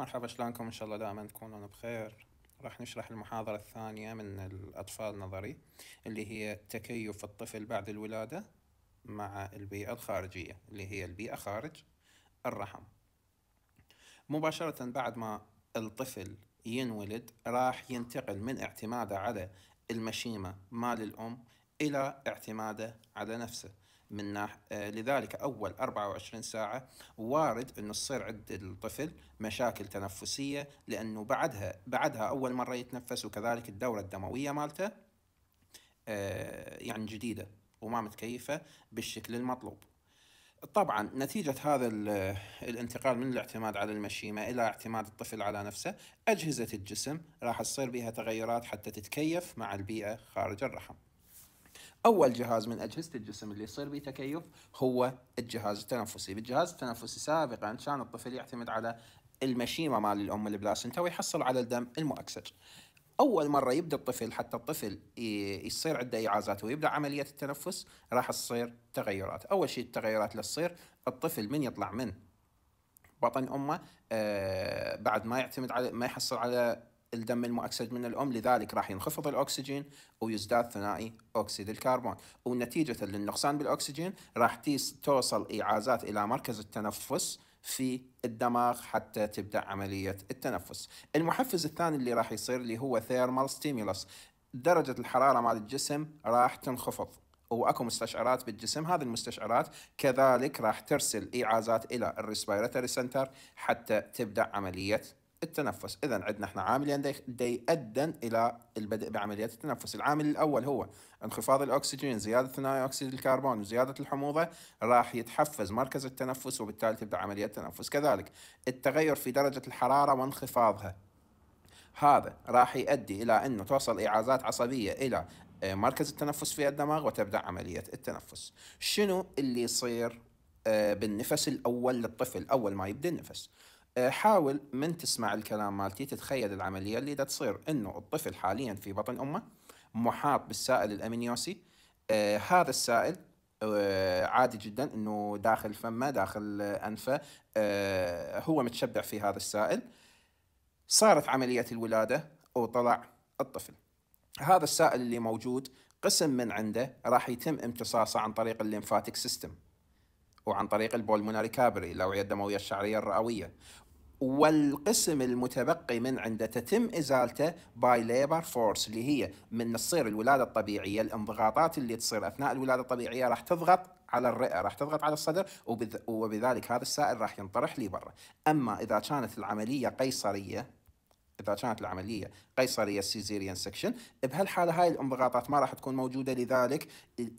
مرحبا شلونكم ان شاء الله دائما تكونون بخير راح نشرح المحاضرة الثانية من الأطفال نظري اللي هي تكيف الطفل بعد الولادة مع البيئة الخارجية اللي هي البيئة خارج الرحم مباشرة بعد ما الطفل ينولد راح ينتقل من اعتماده على المشيمة مال الأم إلى اعتماده على نفسه من ناح... آه، لذلك أول 24 ساعة وارد أنه تصير عند الطفل مشاكل تنفسية لأنه بعدها بعدها أول مرة يتنفس وكذلك الدورة الدموية مالته آه، يعني جديدة وما متكيفة بالشكل المطلوب طبعا نتيجة هذا الانتقال من الاعتماد على المشيمة إلى اعتماد الطفل على نفسه أجهزة الجسم راح تصير بها تغيرات حتى تتكيف مع البيئة خارج الرحم اول جهاز من اجهزه الجسم اللي يصير به تكيف هو الجهاز التنفسي بالجهاز التنفسي سابقا كان الطفل يعتمد على المشيمه مال الام البلاسنتا ويحصل على الدم المؤكسج اول مره يبدا الطفل حتى الطفل يصير عنده اعازات ويبدا عمليه التنفس راح تصير تغيرات اول شيء التغيرات اللي تصير الطفل من يطلع من بطن امه آه، بعد ما يعتمد على ما يحصل على الدم المؤكسج من الأم لذلك راح ينخفض الأكسجين ويزداد ثنائي أكسيد الكربون ونتيجة للنقصان بالأكسجين راح توصل إعازات إلى مركز التنفس في الدماغ حتى تبدأ عملية التنفس المحفز الثاني اللي راح يصير اللي هو ثيرمال ستيمولس درجة الحرارة مال الجسم راح تنخفض واكو مستشعرات بالجسم هذه المستشعرات كذلك راح ترسل ايعازات الى الريسبيراتوري سنتر حتى تبدا عمليه التنفس اذا عندنا احنا عاملين يؤدن يعني الى البدء بعمليه التنفس العامل الاول هو انخفاض الاكسجين زياده ثاني اكسيد الكربون وزياده الحموضه راح يتحفز مركز التنفس وبالتالي تبدا عمليه التنفس كذلك التغير في درجه الحراره وانخفاضها هذا راح يؤدي الى انه توصل اعازات عصبيه الى آه، مركز التنفس في الدماغ وتبدا عمليه التنفس شنو اللي يصير آه، بالنفس الاول للطفل اول ما يبدا النفس آه، حاول من تسمع الكلام مالتي تتخيل العملية اللي دا تصير انه الطفل حاليا في بطن امه محاط بالسائل الامنيوسي آه هذا السائل آه عادي جدا انه داخل فمه داخل انفه آه هو متشبع في هذا السائل صارت عملية الولادة وطلع الطفل هذا السائل اللي موجود قسم من عنده راح يتم امتصاصه عن طريق الليمفاتيك سيستم وعن طريق البولموناري كابري الأوعية الدموية الشعرية الرئوية والقسم المتبقي من عنده تتم ازالته باي ليبر فورس اللي هي من تصير الولاده الطبيعيه الانضغاطات اللي تصير اثناء الولاده الطبيعيه راح تضغط على الرئه راح تضغط على الصدر وبذ... وبذلك هذا السائل راح ينطرح لي برا اما اذا كانت العمليه قيصريه اذا كانت العمليه قيصريه سيزيريان سكشن بهالحاله هاي الانضغاطات ما راح تكون موجوده لذلك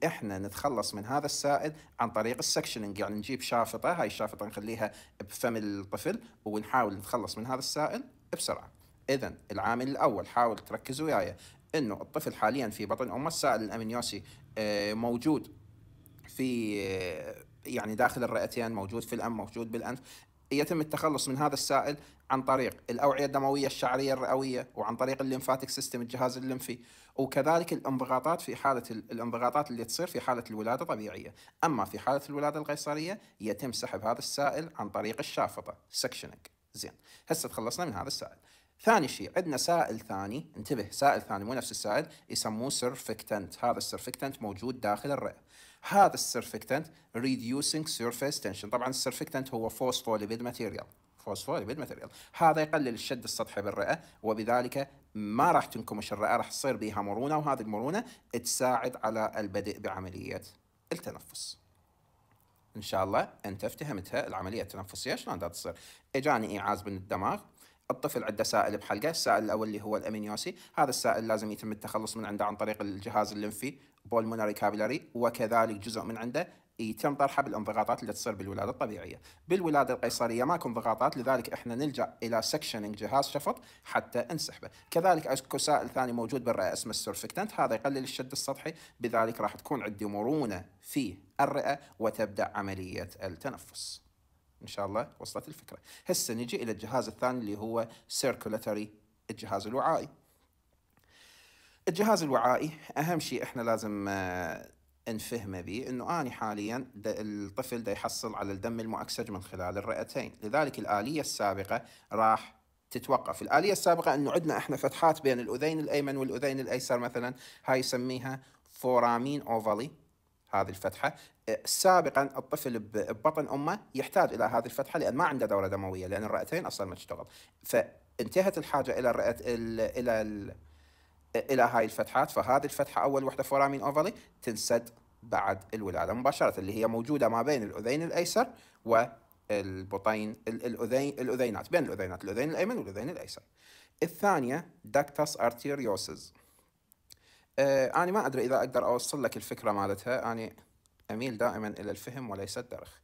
احنا نتخلص من هذا السائل عن طريق السكشننج يعني نجيب شافطه هاي الشافطه نخليها بفم الطفل ونحاول نتخلص من هذا السائل بسرعه اذا العامل الاول حاول تركز وياي انه الطفل حاليا في بطن امه السائل الامنيوسي آه، موجود في آه، يعني داخل الرئتين موجود في الأم موجود بالأنف يتم التخلص من هذا السائل عن طريق الأوعية الدموية الشعرية الرئوية وعن طريق الليمفاتيك سيستم الجهاز الليمفي وكذلك الانضغاطات في حالة الانضغاطات اللي تصير في حالة الولادة طبيعية أما في حالة الولادة القيصرية يتم سحب هذا السائل عن طريق الشافطة سكشننج زين هسه تخلصنا من هذا السائل ثاني شيء عندنا سائل ثاني انتبه سائل ثاني مو نفس السائل يسموه سيرفكتنت هذا السيرفكتنت موجود داخل الرئة هذا السيرفكتنت ريديوسينج سيرفيس تنشن طبعا السيرفكتنت هو فوسفوليبيد ماتيريال فوسفوليبيد ماتيريال هذا يقلل الشد السطحي بالرئه وبذلك ما راح تنكمش الرئه راح تصير بها مرونه وهذه المرونه تساعد على البدء بعمليه التنفس ان شاء الله انت افتهمتها العمليه التنفسيه شلون تصير اجاني ايعاز من الدماغ الطفل عنده سائل بحلقه، السائل الاول اللي هو الامينيوسي، هذا السائل لازم يتم التخلص من عنده عن طريق الجهاز الليمفي بولموناري كابيلاري وكذلك جزء من عنده يتم طرحه بالانضغاطات اللي تصير بالولاده الطبيعيه. بالولاده القيصريه ماكو انضغاطات لذلك احنا نلجا الى سكشننج جهاز شفط حتى انسحبه. كذلك اكو سائل ثاني موجود بالرئه اسمه السرفكتنت هذا يقلل الشد السطحي بذلك راح تكون عندي مرونه في الرئه وتبدا عمليه التنفس. ان شاء الله وصلت الفكره هسه نجي الى الجهاز الثاني اللي هو سيركولاتوري الجهاز الوعائي الجهاز الوعائي اهم شيء احنا لازم آه، نفهمه به انه اني حاليا الطفل دا يحصل على الدم المؤكسج من خلال الرئتين لذلك الاليه السابقه راح تتوقف الآلية السابقة أنه عندنا إحنا فتحات بين الأذين الأيمن والأذين الأيسر مثلا هاي يسميها فورامين أوفالي هذه الفتحة سابقا الطفل ببطن امه يحتاج الى هذه الفتحه لان ما عنده دوره دمويه لان الرئتين اصلا ما تشتغل فانتهت الحاجه الى الرئت الى ال الى هاي الفتحات فهذه الفتحه اول وحده فورامين اوفالي تنسد بعد الولاده مباشره اللي هي موجوده ما بين الاذين الايسر والبطين الاذين الاذينات بين الاذينات الاذين الايمن والاذين الايسر. الثانيه دكتس ارتيريوسز. آه انا ما ادري اذا اقدر اوصل لك الفكره مالتها انا أميل دائما إلى الفهم وليس الدرخ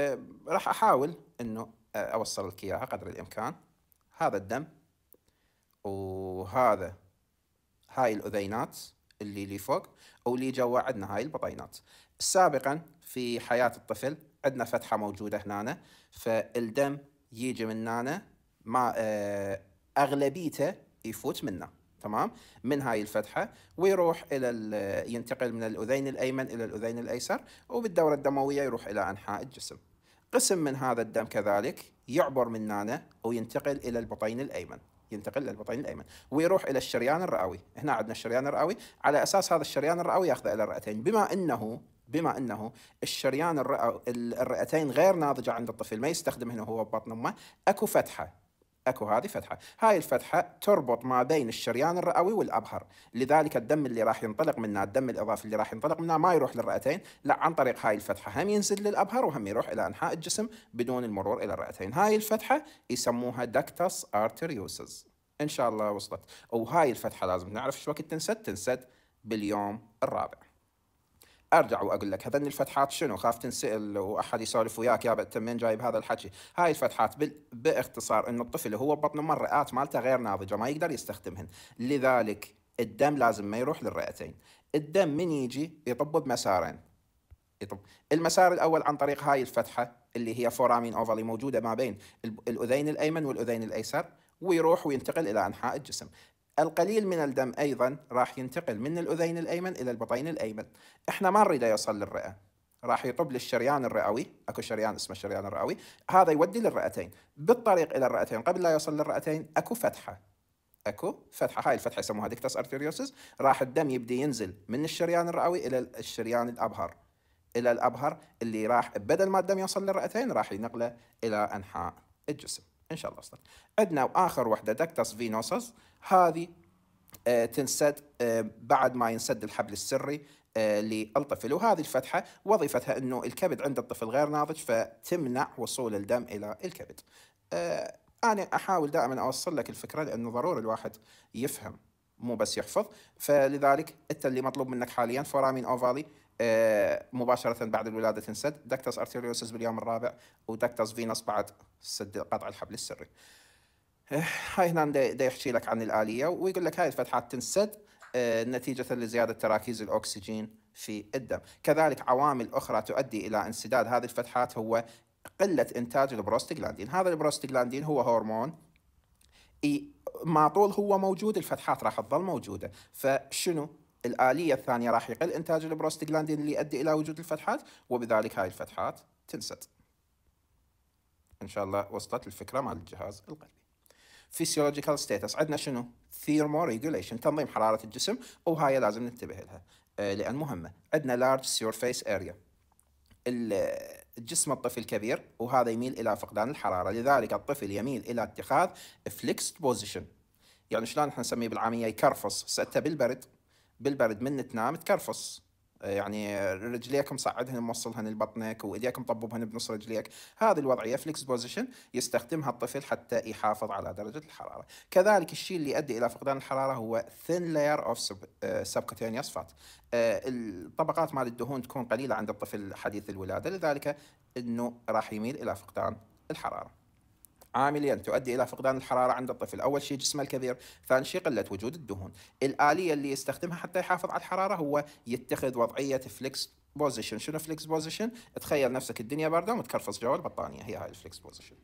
أه، راح أحاول أنه أه، أوصل لك إياها قدر الإمكان هذا الدم وهذا هاي الأذينات اللي لي فوق أو اللي جوا عندنا هاي البطينات سابقا في حياة الطفل عندنا فتحة موجودة هنا فالدم يجي من هنا ما أه، أغلبيته يفوت منه تمام من هاي الفتحة ويروح إلى ينتقل من الأذين الأيمن إلى الأذين الأيسر وبالدورة الدموية يروح إلى أنحاء الجسم قسم من هذا الدم كذلك يعبر من نانا وينتقل إلى البطين الأيمن ينتقل للبطين الأيمن ويروح إلى الشريان الرئوي هنا عندنا الشريان الرئوي على أساس هذا الشريان الرئوي يأخذه إلى الرئتين بما أنه بما انه الشريان الرئتين غير ناضجه عند الطفل ما يستخدم هنا هو ببطن امه اكو فتحه اكو هذه فتحه، هاي الفتحه تربط ما بين الشريان الرئوي والابهر، لذلك الدم اللي راح ينطلق منها الدم الاضافي اللي راح ينطلق منها ما يروح للرئتين، لا عن طريق هاي الفتحه هم ينزل للابهر وهم يروح الى انحاء الجسم بدون المرور الى الرئتين، هاي الفتحه يسموها دكتس ارتريوسز. ان شاء الله وصلت، وهاي الفتحه لازم نعرف شو وقت تنسد؟ تنسد باليوم الرابع. ارجع واقول لك هذني الفتحات شنو خاف تنسال واحد يسولف وياك يا انت من جايب هذا الحكي هاي الفتحات باختصار انه الطفل هو بطن امه الرئات مالته غير ناضجه ما يقدر يستخدمهن لذلك الدم لازم ما يروح للرئتين الدم من يجي يطب بمسارين يطب المسار الاول عن طريق هاي الفتحه اللي هي فورامين اوفالي موجوده ما بين الاذين الايمن والاذين الايسر ويروح وينتقل الى انحاء الجسم القليل من الدم أيضا راح ينتقل من الأذين الأيمن إلى البطين الأيمن إحنا ما نريده يصل للرئة راح يطب للشريان الرئوي اكو شريان اسمه الشريان الرئوي هذا يودي للرئتين بالطريق الى الرئتين قبل لا يصل للرئتين اكو فتحه اكو فتحه هاي الفتحه يسموها ديكتس ارتيريوسس راح الدم يبدي ينزل من الشريان الرئوي الى الشريان الابهر الى الابهر اللي راح بدل ما الدم يوصل للرئتين راح ينقله الى انحاء الجسم ان شاء الله وصلت عندنا واخر وحده دكتس فينوسس هذه آه، تنسد آه، بعد ما ينسد الحبل السري آه، للطفل وهذه الفتحة وظيفتها أنه الكبد عند الطفل غير ناضج فتمنع وصول الدم إلى الكبد أنا أحاول دائما أوصل لك الفكرة لأنه ضروري الواحد يفهم مو بس يحفظ فلذلك أنت اللي مطلوب منك حاليا فورامين أوفالي آه، مباشرة بعد الولادة تنسد دكتس ارتيريوسس باليوم الرابع ودكتس فينوس بعد سد قطع الحبل السري آه، هاي هنا دا يحكي لك عن الآلية ويقول لك هاي الفتحات تنسد آه، نتيجة لزيادة تراكيز الأكسجين في الدم كذلك عوامل أخرى تؤدي إلى انسداد هذه الفتحات هو قلة إنتاج البروستيغلاندين هذا البروستيغلاندين هو هرمون ما طول هو موجود الفتحات راح تظل موجودة فشنو الآلية الثانية راح يقل إنتاج البروستجلاندين اللي يؤدي إلى وجود الفتحات وبذلك هاي الفتحات تنسد إن شاء الله وصلت الفكرة مال الجهاز القلبي فيسيولوجيكال ستيتس عندنا شنو ثيرمو ريجوليشن تنظيم حرارة الجسم وهاي لازم ننتبه لها آه، لأن مهمة عندنا لارج سيرفيس اريا الجسم الطفل كبير وهذا يميل إلى فقدان الحرارة لذلك الطفل يميل إلى اتخاذ فليكس بوزيشن يعني شلون احنا نسميه بالعاميه يكرفص سته بالبرد بالبرد من تنام تكرفص آه، يعني رجليك مصعدهن موصلهن لبطنك وايديك مطببهن بنص رجليك هذه الوضعيه فليكس بوزيشن يستخدمها الطفل حتى يحافظ على درجه الحراره كذلك الشيء اللي يؤدي الى فقدان الحراره هو ثين لاير اوف سبكوتينيوس فات الطبقات مال الدهون تكون قليله عند الطفل حديث الولاده لذلك انه راح يميل الى فقدان الحراره عاملين تؤدي الى فقدان الحراره عند الطفل، اول شيء جسمه الكبير، ثاني شيء قله وجود الدهون، الاليه اللي يستخدمها حتى يحافظ على الحراره هو يتخذ وضعيه فليكس بوزيشن، شنو فليكس بوزيشن؟ تخيل نفسك الدنيا بارده ومتكرفص جوا البطانيه، هي هاي الفليكس بوزيشن.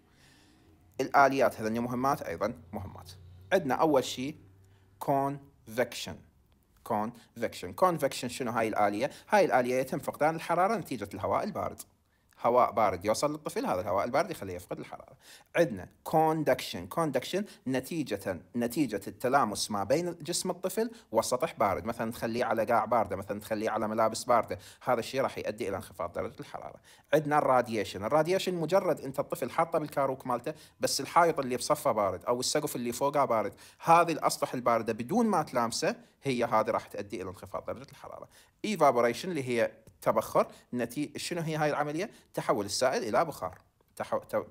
الاليات هذني مهمات ايضا مهمات. عندنا اول شيء كونفكشن. كونفكشن، كونفكشن شنو هاي الاليه؟ هاي الاليه يتم فقدان الحراره نتيجه الهواء البارد. هواء بارد يوصل للطفل هذا الهواء البارد يخليه يفقد الحراره عندنا كوندكشن كوندكشن نتيجه نتيجه التلامس ما بين جسم الطفل وسطح بارد مثلا تخليه على قاع بارده مثلا تخليه على ملابس بارده هذا الشيء راح يؤدي الى انخفاض درجه الحراره عندنا الراديشن الراديشن مجرد انت الطفل حاطه بالكاروك مالته بس الحائط اللي بصفه بارد او السقف اللي فوقه بارد هذه الاسطح البارده بدون ما تلامسه هي هذه راح تؤدي الى انخفاض درجه الحراره ايفابوريشن اللي هي تبخر نتيجة شنو هي هاي العملية؟ تحول السائل إلى بخار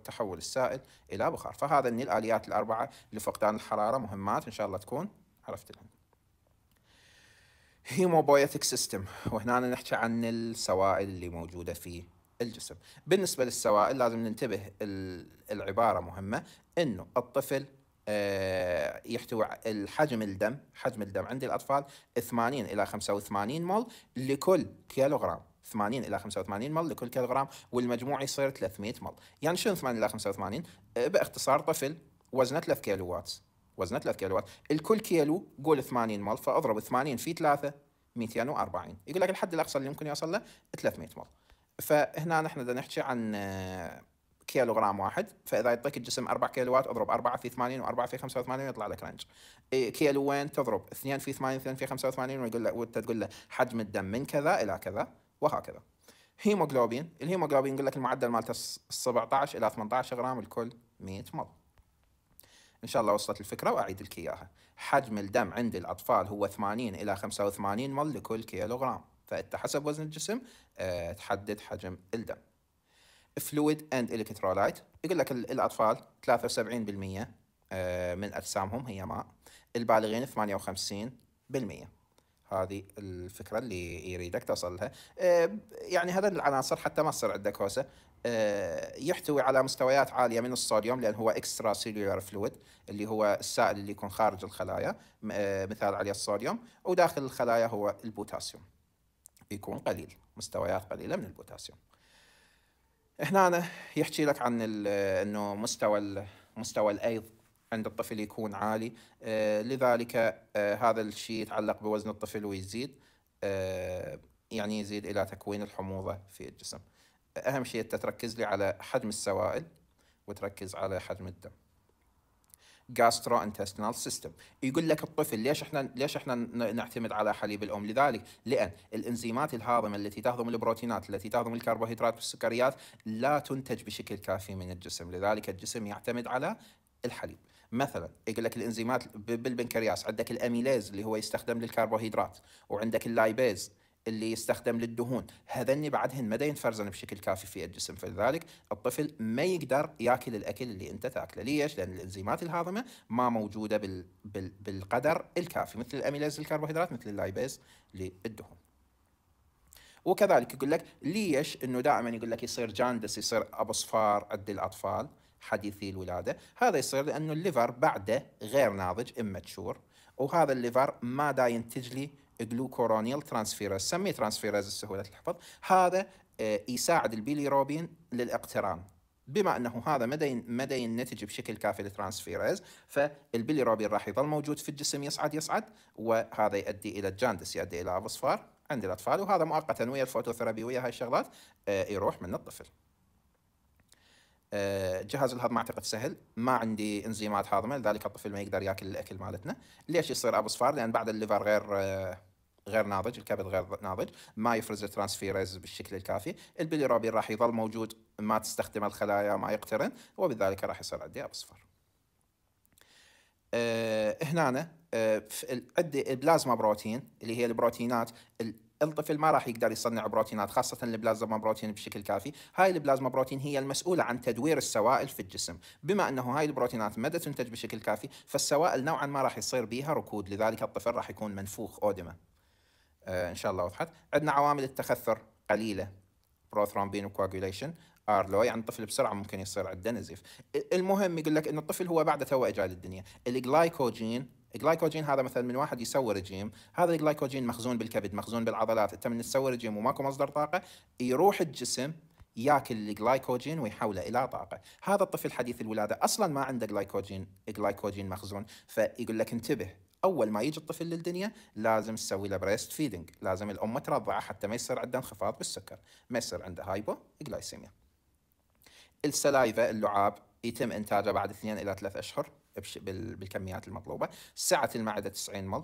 تحول السائل إلى بخار فهذا من الآليات الأربعة لفقدان الحرارة مهمات إن شاء الله تكون عرفت لهم هيموبويتك سيستم وهنا نحكي عن السوائل اللي موجودة في الجسم بالنسبة للسوائل لازم ننتبه العبارة مهمة أنه الطفل آه، يحتوي الحجم الدم حجم الدم عند الأطفال 80 إلى 85 مول لكل كيلوغرام 80 إلى 85 مول لكل كيلوغرام والمجموع يصير 300 مول يعني شنو 80 إلى 85 آه، باختصار طفل وزنه 3 كيلووات وزنه 3 كيلوات الكل كيلو قول 80 مول فاضرب 80 في 3 240 يقول لك الحد الاقصى اللي ممكن يوصل له 300 مول فهنا نحن بدنا نحكي عن آه، كيلوغرام واحد فاذا يعطيك الجسم 4 كيلوات اضرب 4 في 80 و4 في 85 ويطلع لك رينج إيه، كيلوين تضرب 2 في 80 2 في 85 ويقول لك وانت تقول له حجم الدم من كذا الى كذا وهكذا هيموغلوبين الهيموغلوبين يقول لك المعدل مالته 17 الى 18 غرام لكل 100 مل ان شاء الله وصلت الفكره واعيد لك اياها حجم الدم عند الاطفال هو 80 الى 85 مل لكل كيلوغرام فانت حسب وزن الجسم آه، تحدد حجم الدم فلويد اند الكترولايت يقول لك الاطفال 73% آه، من اجسامهم هي ماء البالغين 58% هذه الفكره اللي يريدك تصل لها آه، يعني هذا العناصر حتى ما تصير عندك هوسه آه، يحتوي على مستويات عاليه من الصوديوم لان هو اكسترا سيلولار فلويد اللي هو السائل اللي يكون خارج الخلايا مثال عليه الصوديوم وداخل الخلايا هو البوتاسيوم يكون قليل مستويات قليله من البوتاسيوم هنا أنا يحكي لك عن انه مستوى مستوى الايض عند الطفل يكون عالي آه، لذلك آه، هذا الشيء يتعلق بوزن الطفل ويزيد آه، يعني يزيد الى تكوين الحموضه في الجسم اهم شيء انت تركز لي على حجم السوائل وتركز على حجم الدم gastrointestinal system يقول لك الطفل ليش احنا ليش احنا نعتمد على حليب الام لذلك لان الانزيمات الهاضمه التي تهضم البروتينات التي تهضم الكربوهيدرات والسكريات لا تنتج بشكل كافي من الجسم لذلك الجسم يعتمد على الحليب مثلا يقول لك الانزيمات بالبنكرياس عندك الاميليز اللي هو يستخدم للكربوهيدرات وعندك اللايبيز اللي يستخدم للدهون هذني بعدهن ما ينفرزن بشكل كافي في الجسم فلذلك الطفل ما يقدر ياكل الاكل اللي انت تاكله ليش لان الانزيمات الهاضمه ما موجوده بال... بال... بالقدر الكافي مثل الاميلاز الكربوهيدرات مثل اللايبيز للدهون وكذلك يقول لك ليش انه دائما يقول لك يصير جاندس يصير ابو صفار عند الاطفال حديثي الولاده هذا يصير لانه الليفر بعده غير ناضج امتشور وهذا الليفر ما دا ينتج لي جلوكورونيال ترانسفيرز سميه ترانسفيرز سهولة الحفظ هذا آه، يساعد البيليروبين للاقتران بما انه هذا مدى مدى ينتج بشكل كافي فالبيلي فالبيليروبين راح يظل موجود في الجسم يصعد يصعد وهذا يؤدي الى الجاندس يؤدي الى اصفار عند الاطفال وهذا مؤقتا ويا الفوتوثيرابي ويا هاي الشغلات آه، يروح من الطفل آه، جهاز الهضم اعتقد سهل ما عندي انزيمات هاضمه لذلك الطفل ما يقدر ياكل الاكل مالتنا ليش يصير ابو صفار لان بعد الليفر غير آه، غير ناضج الكبد غير ناضج ما يفرز الترانسفيرز بالشكل الكافي البليروبين راح يظل موجود ما تستخدم الخلايا ما يقترن وبذلك راح يصير عندي ابو صفار أه هنا آه، عندي أه البلازما بروتين اللي هي البروتينات الطفل ما راح يقدر يصنع بروتينات خاصة البلازما بروتين بشكل كافي هاي البلازما بروتين هي المسؤولة عن تدوير السوائل في الجسم بما أنه هاي البروتينات ما تنتج بشكل كافي فالسوائل نوعا ما راح يصير بيها ركود لذلك الطفل راح يكون منفوخ أودمة آه إن شاء الله وضحت عندنا عوامل التخثر قليلة بروثرومبين وكواجوليشن ار لو يعني الطفل بسرعه ممكن يصير عنده نزيف المهم يقول لك ان الطفل هو بعد تو اجى للدنيا الجلايكوجين الجلايكوجين هذا مثلا من واحد يسوي رجيم هذا الجلايكوجين مخزون بالكبد مخزون بالعضلات انت من تسوي رجيم وماكو مصدر طاقه يروح الجسم ياكل الجلايكوجين ويحوله الى طاقه، هذا الطفل حديث الولاده اصلا ما عنده جلايكوجين جلايكوجين مخزون، فيقول لك انتبه اول ما يجي الطفل للدنيا لازم تسوي له بريست فيدنج، لازم الام ترضعه حتى ما يصير عنده انخفاض بالسكر، ما يصير عنده هايبو جلايسيميا. السلايفا اللعاب يتم انتاجه بعد اثنين الى ثلاث اشهر بالكميات المطلوبه سعه المعده 90 مل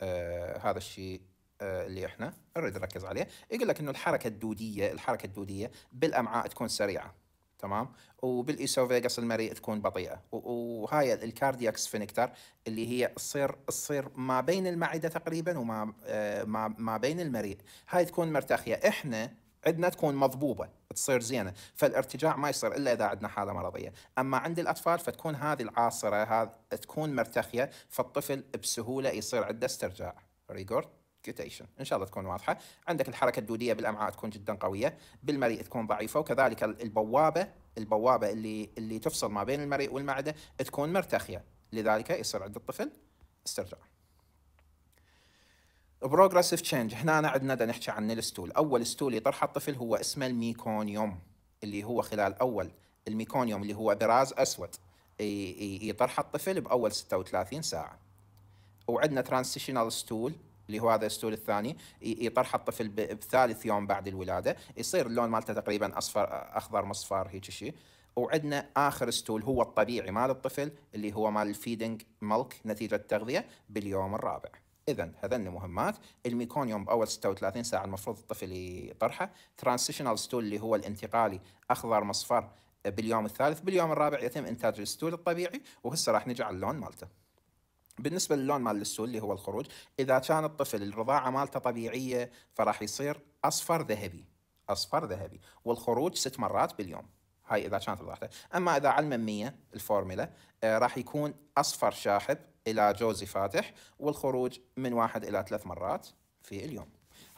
آه هذا الشيء آه اللي احنا نريد نركز عليه يقول لك انه الحركه الدوديه الحركه الدوديه بالامعاء تكون سريعه تمام وبالايسوفيجاس المريء تكون بطيئه وهاي الكاردياك سفنكتر اللي هي تصير تصير ما بين المعده تقريبا وما آه ما, ما بين المريء هاي تكون مرتخيه احنا عندنا تكون مضبوبه تصير زينه فالارتجاع ما يصير الا اذا عندنا حاله مرضيه اما عند الاطفال فتكون هذه العاصره هذ... تكون مرتخيه فالطفل بسهوله يصير عنده استرجاع ريجورد كوتيشن ان شاء الله تكون واضحه عندك الحركه الدوديه بالامعاء تكون جدا قويه بالمريء تكون ضعيفه وكذلك البوابه البوابه اللي اللي تفصل ما بين المريء والمعده تكون مرتخيه لذلك يصير عند الطفل استرجاع بروجريسيف تشينج هنا عندنا بدنا نحكي عن الستول اول ستول يطرحه الطفل هو اسمه الميكونيوم اللي هو خلال اول الميكونيوم اللي هو براز اسود يطرحه الطفل باول 36 ساعه وعندنا ترانزيشنال ستول اللي هو هذا الستول الثاني يطرح الطفل بثالث يوم بعد الولاده يصير اللون مالته تقريبا اصفر اخضر مصفر هيك شيء وعندنا اخر ستول هو الطبيعي مال الطفل اللي هو مال الفيدنج ملك نتيجه التغذيه باليوم الرابع. اذا هذن مهمات الميكونيوم باول 36 ساعه المفروض الطفل يطرحه ترانسيشنال ستول اللي هو الانتقالي اخضر مصفر باليوم الثالث باليوم الرابع يتم انتاج الستول الطبيعي وهسه راح نجي على اللون مالته بالنسبه للون مال الستول اللي هو الخروج اذا كان الطفل الرضاعه مالته طبيعيه فراح يصير اصفر ذهبي اصفر ذهبي والخروج ست مرات باليوم هاي اذا كانت رضاعته اما اذا علم 100 الفورمولا آه راح يكون اصفر شاحب إلى جوزي فاتح والخروج من واحد إلى ثلاث مرات في اليوم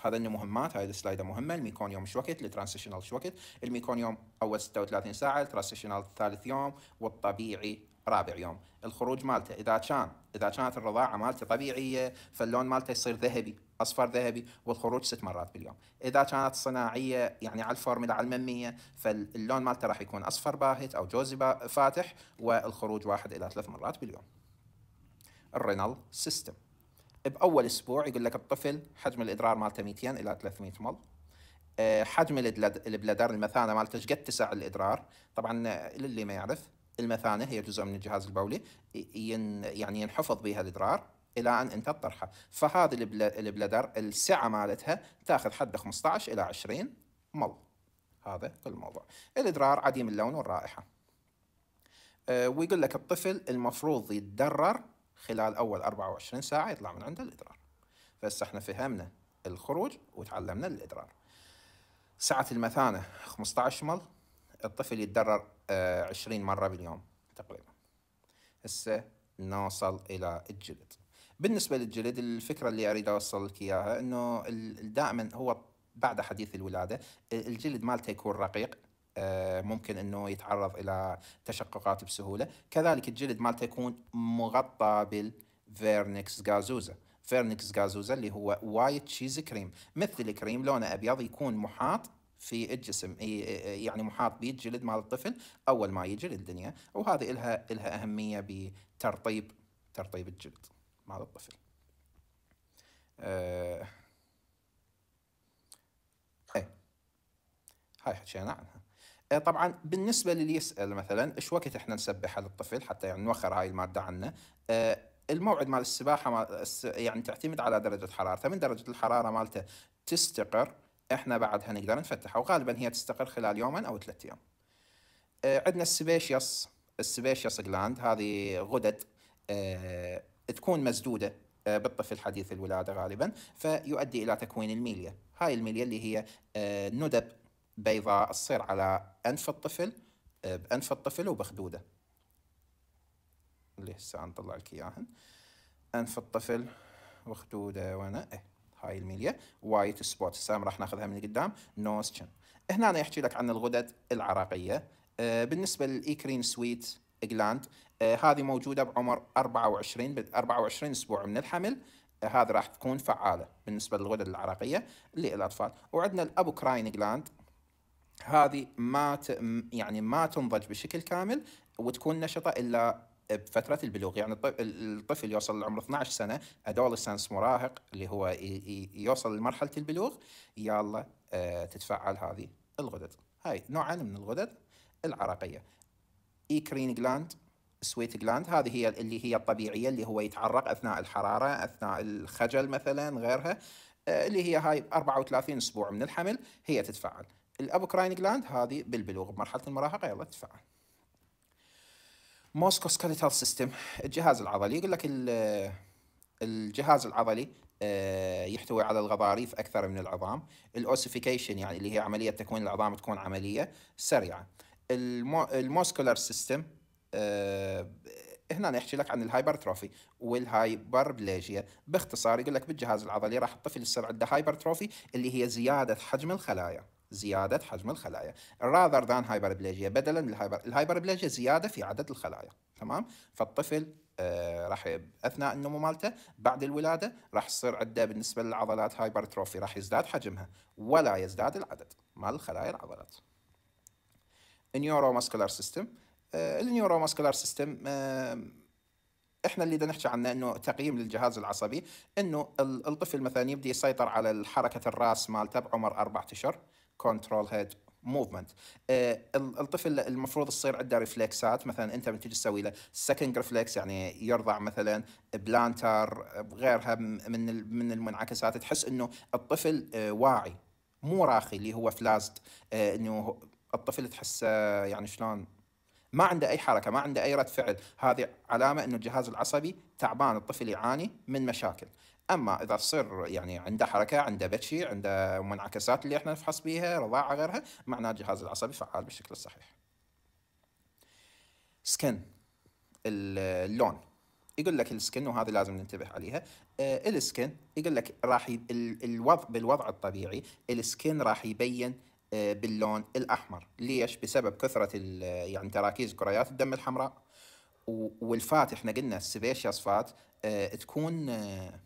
هذا انه مهمات هاي السلايده مهمه الميكون يوم شوكت الترانسيشنال شوكت الميكون يوم اول 36 ساعه الترانسيشنال ثالث يوم والطبيعي رابع يوم الخروج مالته اذا كان اذا كانت الرضاعه مالته طبيعيه فاللون مالته يصير ذهبي اصفر ذهبي والخروج ست مرات باليوم اذا كانت صناعيه يعني على الفورمولا على المميه فاللون مالته راح يكون اصفر باهت او جوزي فاتح والخروج واحد الى ثلاث مرات باليوم الرينال سيستم باول اسبوع يقول لك الطفل حجم الادرار مالته 200 الى 300 مل آه، حجم البلدر المثانه مالته ايش قد تسع الادرار طبعا للي ما يعرف المثانه هي جزء من الجهاز البولي ين يعني ينحفظ بها الادرار الى ان انت تطرحه فهذه البلدر السعه مالتها تاخذ حد 15 الى 20 مل هذا كل الموضوع الادرار عديم اللون والرائحه آه، ويقول لك الطفل المفروض يتدرر خلال أول 24 ساعة يطلع من عنده الإدرار فهسه احنا فهمنا الخروج وتعلمنا الإدرار سعة المثانة 15 مل الطفل يتدرر 20 آه، مرة باليوم تقريبا هسه نوصل إلى الجلد بالنسبة للجلد الفكرة اللي أريد أوصل لك إياها أنه دائما هو بعد حديث الولادة الجلد مالته يكون رقيق آه، ممكن انه يتعرض الى تشققات بسهوله كذلك الجلد مالته يكون مغطى بالفيرنكس غازوزا فيرنكس غازوزا اللي هو وايت تشيز كريم مثل الكريم لونه ابيض يكون محاط في الجسم يعني محاط بالجلد مال الطفل اول ما يجي للدنيا وهذه لها لها اهميه بترطيب ترطيب الجلد مال الطفل. أه... إيه. هاي حكينا عنها. آه، طبعا بالنسبه للي يسال مثلا ايش وقت احنا نسبح للطفل حتى يعني نوخر هاي الماده عنه آه، الموعد مال السباحه يعني تعتمد على درجه حرارته من درجه الحراره مالته تستقر احنا بعدها نقدر نفتحها وغالبا هي تستقر خلال يوما او ثلاث ايام آه، عندنا السبيشيس السبيشيس جلاند هذه غدد تكون مسدوده بالطفل حديث الولاده غالبا فيؤدي الى تكوين الميليا هاي الميليا اللي هي ندب بيضاء تصير على أنف الطفل آه، بأنف الطفل وبخدوده اللي هسه نطلع لك إياهن أنف الطفل وخدوده وأنا إيه هاي الميليا وايت سبوت هسه راح ناخذها من قدام تشن هنا أنا يحكي لك عن الغدد العرقية آه، بالنسبة للإيكرين سويت جلاند آه، هذه موجودة بعمر 24 ب 24 أسبوع من الحمل هذا راح تكون فعالة بالنسبة للغدد العرقية للأطفال وعندنا الأبوكراين جلاند هذه ما ت... يعني ما تنضج بشكل كامل وتكون نشطه الا بفتره البلوغ يعني الطفل يوصل لعمر 12 سنه ادولسنس مراهق اللي هو يوصل لمرحله البلوغ يلا آه، تتفعل هذه الغدد هاي نوعا من الغدد العرقيه ايكرين جلاند سويت جلاند هذه هي اللي هي الطبيعيه اللي هو يتعرق اثناء الحراره اثناء الخجل مثلا غيرها آه، اللي هي هاي 34 اسبوع من الحمل هي تتفعل الابوكراين جلاند هذه بالبلوغ بمرحله المراهقه يلا تدفع موسكو سكليتال سيستم الجهاز العضلي يقول لك الجهاز العضلي آه، يحتوي على الغضاريف اكثر من العظام الاوسيفيكيشن يعني اللي هي عمليه تكوين العظام تكون عمليه سريعه الموسكولار سيستم آه، هنا نحكي لك عن الهايبرتروفي والهايبربليجيا باختصار يقول لك بالجهاز العضلي راح الطفل يصير عنده هايبرتروفي اللي هي زياده حجم الخلايا زيادة حجم الخلايا rather than هايبربليجيا بدلا من الهايبر الهايبربليجيا زيادة في عدد الخلايا تمام فالطفل آه، راح اثناء النمو مالته بعد الولاده راح يصير عنده بالنسبه للعضلات هايبرتروفي راح يزداد حجمها ولا يزداد العدد مال الخلايا العضلات. النيوروماسكولار سيستم آه النيوروماسكولار آه، سيستم احنا اللي بنحكي نحكي عنه انه تقييم للجهاز العصبي انه الطفل مثلا يبدي يسيطر على حركه الراس مالته بعمر اربع اشهر كنترول هيد موفمنت الطفل المفروض يصير عنده ريفلكسات مثلا انت تجي تسوي له سكند ريفلكس يعني يرضع مثلا بلانتر غيرها من من المنعكسات تحس انه الطفل آه، واعي مو راخي اللي هو فلازد آه، انه الطفل تحسه آه، يعني شلون ما عنده اي حركه ما عنده اي رد فعل هذه علامه انه الجهاز العصبي تعبان الطفل يعاني من مشاكل اما اذا تصير يعني عنده حركه عنده بتشي عنده منعكسات اللي احنا نفحص بيها رضاعه غيرها معناه الجهاز العصبي فعال بالشكل الصحيح سكن اللون يقول لك السكن وهذه لازم ننتبه عليها آه، السكن يقول لك راح ي... الوضع بالوضع الطبيعي السكن راح يبين آه، باللون الاحمر ليش بسبب كثره يعني تراكيز كريات الدم الحمراء والفات احنا قلنا السبيشيس فات آه، تكون آه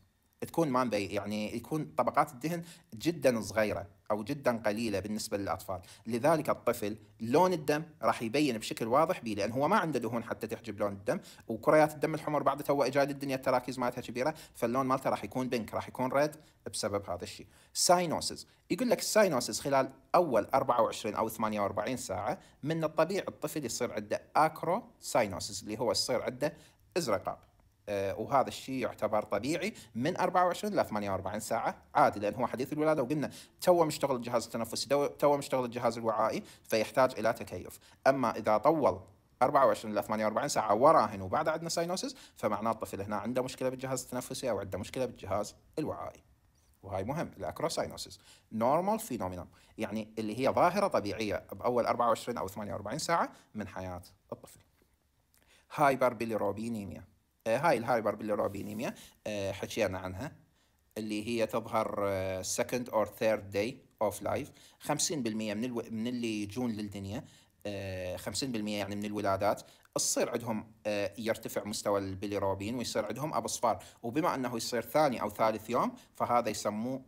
تكون ما يعني يكون طبقات الدهن جدا صغيره او جدا قليله بالنسبه للاطفال، لذلك الطفل لون الدم راح يبين بشكل واضح به لان هو ما عنده دهون حتى تحجب لون الدم، وكريات الدم الحمر بعد تو اجى الدنيا التراكيز مالتها كبيره، فاللون مالته راح يكون بنك راح يكون ريد بسبب هذا الشيء. ساينوسز يقول لك الساينوسز خلال اول 24 او 48 ساعه من الطبيعي الطفل يصير عنده اكرو ساينوسز اللي هو يصير عنده ازرقاء. آه، وهذا الشيء يعتبر طبيعي من 24 ل 48 ساعه عادي لان هو حديث الولاده وقلنا تو مشتغل الجهاز التنفسي تو مشتغل الجهاز الوعائي فيحتاج الى تكيف اما اذا طول 24 ل 48 ساعه وراهن وبعد عندنا ساينوسز فمعناه الطفل هنا عنده مشكله بالجهاز التنفسي او عنده مشكله بالجهاز الوعائي وهاي مهم الاكروساينوسس نورمال فينومينا يعني اللي هي ظاهره طبيعيه باول 24 او 48 ساعه من حياه الطفل هايبر بيليروبينيميا آه، هاي الهايبر بليروبينيميا آه، حكينا عنها اللي هي تظهر آه، second or third day of life 50% من الو... من اللي يجون للدنيا 50% يعني من الولادات تصير عندهم يرتفع مستوى البيليروبين ويصير عندهم ابصفار وبما انه يصير ثاني او ثالث يوم فهذا يسموه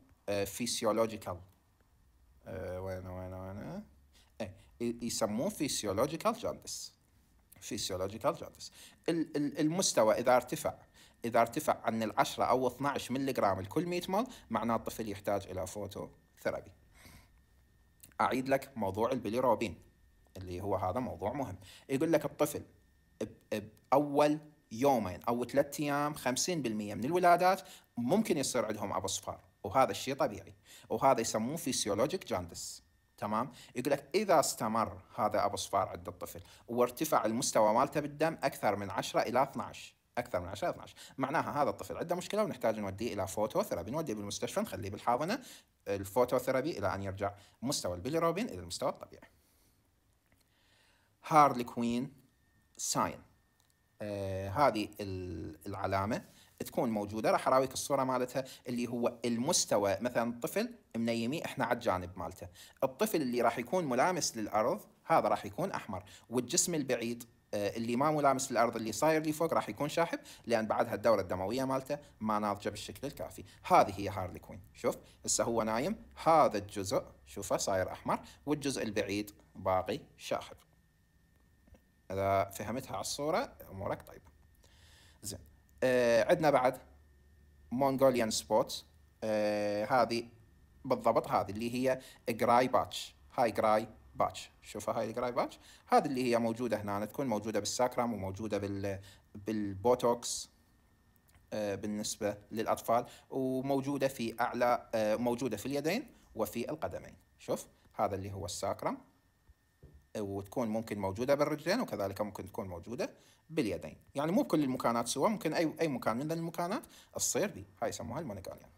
فيسيولوجيكال وين وين وين يسموه فيسيولوجيكال جاندس فيسيولوجيكال جوندس المستوى اذا ارتفع اذا ارتفع عن ال 10 او 12 ملي جرام لكل 100 مول معناه الطفل يحتاج الى فوتو ثيرابي اعيد لك موضوع البليروبين اللي هو هذا موضوع مهم يقول لك الطفل باول يومين او ثلاث ايام 50% من الولادات ممكن يصير عندهم ابصفار وهذا الشيء طبيعي وهذا يسموه فيسيولوجيك جاندس تمام يقول لك اذا استمر هذا ابو صفار عند الطفل وارتفع المستوى مالته بالدم اكثر من 10 الى 12 اكثر من 10 12 معناها هذا الطفل عنده مشكله ونحتاج نوديه الى فوتوثيرابي نوديه بالمستشفى نخليه بالحاضنه الفوتوثيرابي الى ان يرجع مستوى البيليروبين الى المستوى الطبيعي هارلي كوين ساين آه هذه العلامه تكون موجوده راح اراويك الصوره مالتها اللي هو المستوى مثلا طفل منيمي احنا على الجانب مالته الطفل اللي راح يكون ملامس للارض هذا راح يكون احمر والجسم البعيد آه، اللي ما ملامس للارض اللي صاير لي فوق راح يكون شاحب لان بعدها الدوره الدمويه مالته ما ناضجه بالشكل الكافي هذه هي هارلي كوين شوف هسه هو نايم هذا الجزء شوفه صاير احمر والجزء البعيد باقي شاحب اذا فهمتها على الصوره امورك طيبه آه عندنا بعد مونغوليان سبوت آه هذه بالضبط هذه اللي هي جراي باتش هاي جراي باتش شوفها هاي الجراي باتش هذه اللي هي موجوده هنا تكون موجوده بالساكرام وموجوده بال بالبوتوكس آه، بالنسبه للاطفال وموجوده في اعلى آه، موجوده في اليدين وفي القدمين شوف هذا اللي هو الساكرم وتكون ممكن موجوده بالرجلين وكذلك ممكن تكون موجوده باليدين يعني مو كل المكانات سوا ممكن اي اي مكان من المكانات تصير دي هاي يسموها المونيكاليان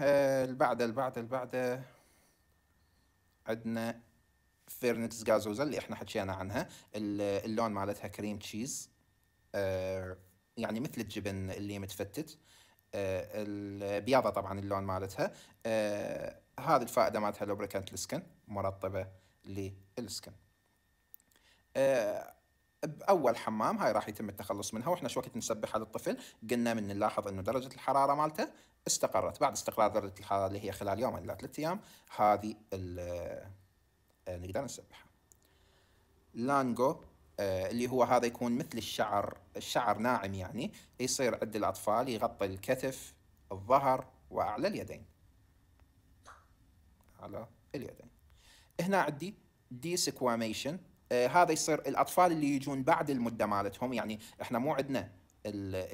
آه، البعد البعد البعد عندنا فيرنتس جازوزا اللي احنا حكينا عنها اللون مالتها كريم تشيز آه، يعني مثل الجبن اللي متفتت آه البياضه طبعا اللون مالتها آه، هذه الفائده مالتها لوبريكانت السكن مرطبة للسكن آه، باول حمام هاي راح يتم التخلص منها واحنا شو وقت نسبح هذا الطفل قلنا من نلاحظ انه درجه الحراره مالته استقرت بعد استقرار درجه الحراره اللي هي خلال يوم الى ثلاث ايام هذه آه، آه، نقدر نسبحها لانجو اللي هو هذا يكون مثل الشعر الشعر ناعم يعني يصير عند الاطفال يغطي الكتف الظهر واعلى اليدين على اليدين هنا عندي ديسكواميشن آه هذا يصير الاطفال اللي يجون بعد المده مالتهم يعني احنا مو عندنا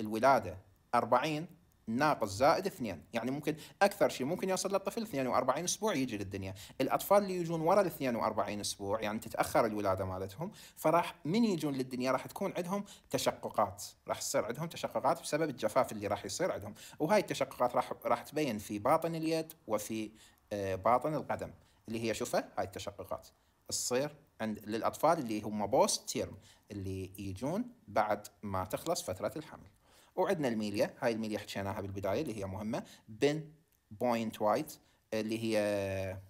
الولاده 40 ناقص زائد اثنين يعني ممكن اكثر شيء ممكن يوصل للطفل 42 اسبوع يجي للدنيا الاطفال اللي يجون ورا ال 42 اسبوع يعني تتاخر الولاده مالتهم فراح من يجون للدنيا راح تكون عندهم تشققات راح تصير عندهم تشققات بسبب الجفاف اللي راح يصير عندهم وهاي التشققات راح راح تبين في باطن اليد وفي آه، باطن القدم اللي هي شوفها هاي التشققات تصير عند للاطفال اللي هم بوست تيرم اللي يجون بعد ما تخلص فتره الحمل وعندنا الميليا هاي الميليا حكيناها بالبدايه اللي هي مهمه بين بوينت وايت اللي هي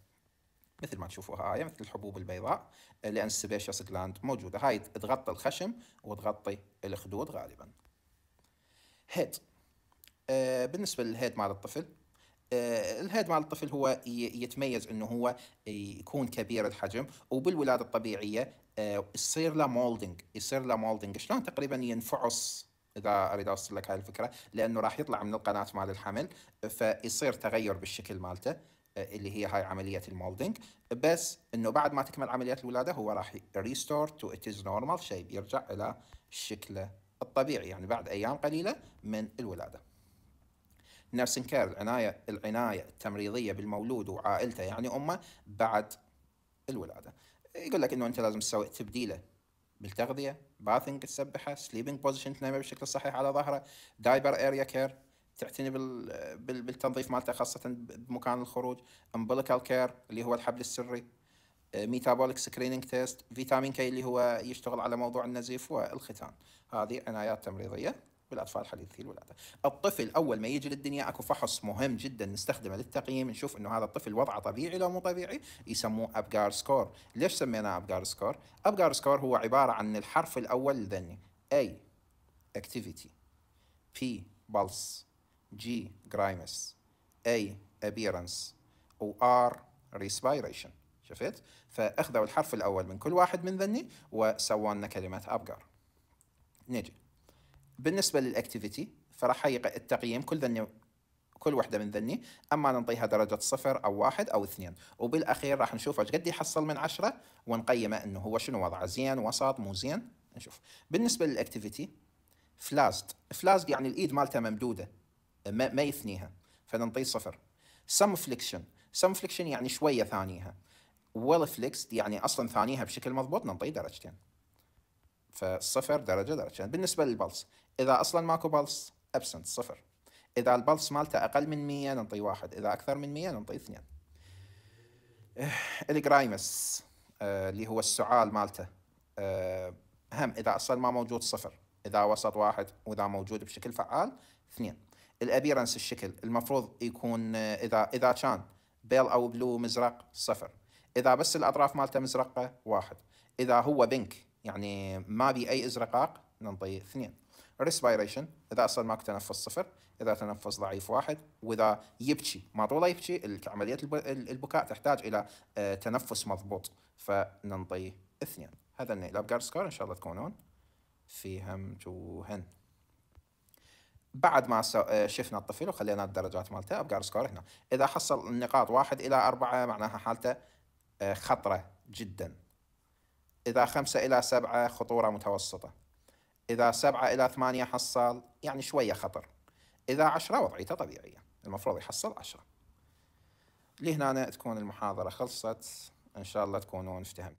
مثل ما تشوفوها هاي مثل الحبوب البيضاء لان السبيشيس جلاند موجوده هاي تغطي الخشم وتغطي الخدود غالبا هيد آه، بالنسبه للهيد مال الطفل آه، الهيد مع الطفل هو يتميز انه هو يكون كبير الحجم وبالولاده الطبيعيه آه، يصير له مولدنج يصير له مولدنج شلون تقريبا ينفعص اذا اريد اوصل لك هاي الفكره لانه راح يطلع من القناه مال الحمل فيصير تغير بالشكل مالته آه، اللي هي هاي عملية المولدنج بس انه بعد ما تكمل عملية الولادة هو راح ريستور تو ات از نورمال شيب يرجع الى شكله الطبيعي يعني بعد ايام قليلة من الولادة نيرسين كير العناية العناية التمريضية بالمولود وعائلته يعني أمه بعد الولادة يقول لك أنه أنت لازم تسوي تبديله بالتغذية باثنج تسبحه سليبنج بوزيشن تنامه بالشكل الصحيح على ظهره دايبر اريا كير تعتني بال... بالتنظيف مالته خاصة بمكان الخروج امبليكال كير اللي هو الحبل السري ميتابوليك سكرينينج تيست فيتامين كي اللي هو يشتغل على موضوع النزيف والختان هذه عنايات تمريضية بالاطفال الحديثين الولاده الطفل اول ما يجي للدنيا اكو فحص مهم جدا نستخدمه للتقييم نشوف انه هذا الطفل وضعه طبيعي لو مو طبيعي يسموه ابجار سكور ليش سميناه ابجار سكور ابجار سكور هو عباره عن الحرف الاول لذني A اكتيفيتي بي بالس G جرايمس A ابييرنس او ار ريسبيريشن شفت فاخذوا الحرف الاول من كل واحد من ذني وسووا لنا كلمه ابجار نجي بالنسبه للاكتيفيتي فراح هيئ التقييم كل ذني كل وحده من ذني اما نعطيها درجه صفر او واحد او اثنين وبالاخير راح نشوف ايش قد يحصل من عشرة ونقيمه انه هو شنو وضعه زين وسط مو زين نشوف بالنسبه للاكتيفيتي فلازد فلازد يعني الايد مالته ممدوده ما, ما يثنيها فننطيه صفر سم فليكشن سم فليكشن يعني شويه ثانيها ويل فليكس يعني اصلا ثانيها بشكل مضبوط ننطيه درجتين فصفر درجه درجتين بالنسبه للبلس إذا أصلا ماكو بلس ابسنت صفر إذا البلس مالته أقل من 100 ننطي واحد إذا أكثر من 100 ننطي اثنين إيه، الجرايمس آه، اللي هو السعال مالته آه، هم إذا أصلا ما موجود صفر إذا وسط واحد وإذا موجود بشكل فعال اثنين الأبيرنس الشكل المفروض يكون آه، إذا إذا كان بيل أو بلو مزرق صفر إذا بس الأطراف مالته مزرقة واحد إذا هو بنك يعني ما بي أي إزرقاق ننطي اثنين ريسبيريشن اذا اصلا ماك تنفس صفر اذا تنفس ضعيف واحد واذا يبكي ما طوله يبكي عمليه البكاء تحتاج الى آه، تنفس مضبوط فننطيه اثنين هذا النيل سكور ان شاء الله تكونون فيهم جوهن بعد ما آه، شفنا الطفل وخلينا الدرجات مالته ابجار سكور هنا اذا حصل النقاط واحد الى أربعة معناها حالته آه، خطره جدا اذا خمسة الى سبعة خطوره متوسطه إذا سبعة إلى ثمانية حصل يعني شوية خطر إذا عشرة وضعيته طبيعية المفروض يحصل عشرة لهنا تكون المحاضرة خلصت إن شاء الله تكونون افتهمتوا